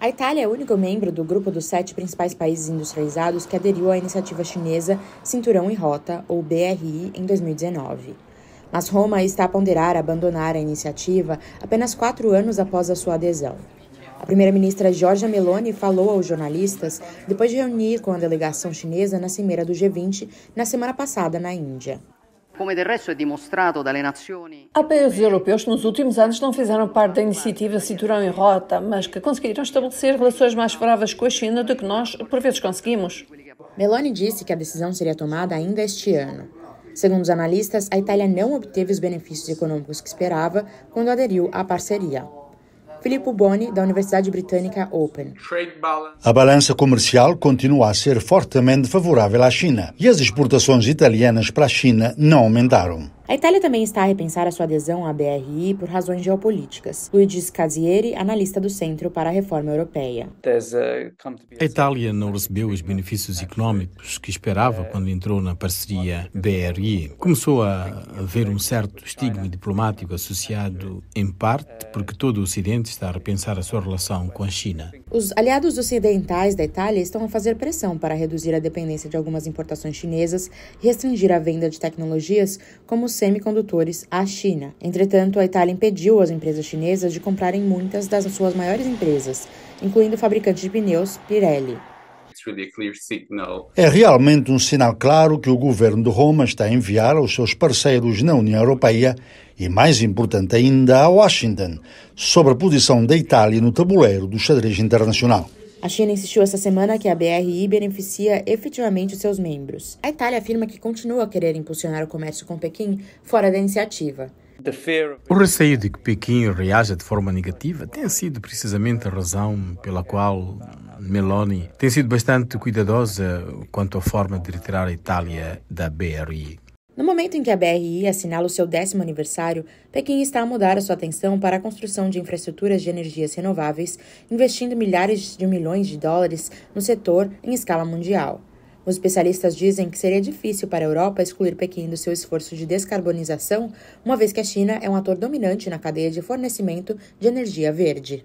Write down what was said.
A Itália é o único membro do grupo dos sete principais países industrializados que aderiu à iniciativa chinesa Cinturão e Rota, ou BRI, em 2019. Mas Roma está a ponderar abandonar a iniciativa apenas quatro anos após a sua adesão. A primeira-ministra Giorgia Meloni falou aos jornalistas depois de reunir com a delegação chinesa na cimeira do G20 na semana passada na Índia. Há países europeus que nos últimos anos não fizeram parte da iniciativa Cinturão em Rota, mas que conseguiram estabelecer relações mais favoráveis com a China do que nós, por vezes, conseguimos. Meloni disse que a decisão seria tomada ainda este ano. Segundo os analistas, a Itália não obteve os benefícios econômicos que esperava quando aderiu à parceria. Filippo Boni, da Universidade Britânica Open. A balança comercial continua a ser fortemente favorável à China e as exportações italianas para a China não aumentaram. A Itália também está a repensar a sua adesão à BRI por razões geopolíticas. Luigi Casieri, analista do Centro para a Reforma Europeia. A Itália não recebeu os benefícios económicos que esperava quando entrou na parceria BRI. Começou a haver um certo estigma diplomático associado, em parte, porque todo o Ocidente está a repensar a sua relação com a China. Os aliados ocidentais da Itália estão a fazer pressão para reduzir a dependência de algumas importações chinesas, e restringir a venda de tecnologias como semicondutores à China. Entretanto, a Itália impediu as empresas chinesas de comprarem muitas das suas maiores empresas, incluindo o fabricante de pneus Pirelli. É realmente um sinal claro que o governo de Roma está a enviar aos seus parceiros na União Europeia e, mais importante ainda, a Washington, sobre a posição da Itália no tabuleiro do xadrez internacional. A China insistiu essa semana que a BRI beneficia efetivamente os seus membros. A Itália afirma que continua a querer impulsionar o comércio com Pequim fora da iniciativa. O receio de que Pequim reaja de forma negativa tem sido precisamente a razão pela qual Meloni tem sido bastante cuidadosa quanto à forma de retirar a Itália da BRI. No momento em que a BRI assinala o seu décimo aniversário, Pequim está a mudar a sua atenção para a construção de infraestruturas de energias renováveis, investindo milhares de milhões de dólares no setor em escala mundial. Os especialistas dizem que seria difícil para a Europa excluir Pequim do seu esforço de descarbonização, uma vez que a China é um ator dominante na cadeia de fornecimento de energia verde.